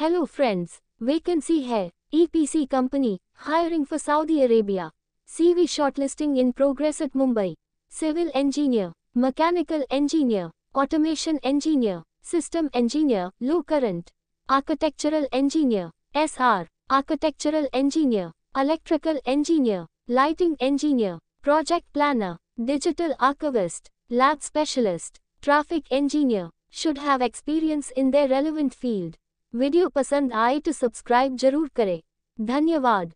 Hello friends, vacancy hai, EPC company, hiring for Saudi Arabia. CV shortlisting in progress at Mumbai. Civil engineer, mechanical engineer, automation engineer, system engineer, low current, architectural engineer, SR, architectural engineer, electrical engineer, lighting engineer, project planner, digital archivist, lab specialist, traffic engineer, should have experience in their relevant field. Video पसंद आए तो subscribe जरूर करें धन्यवाद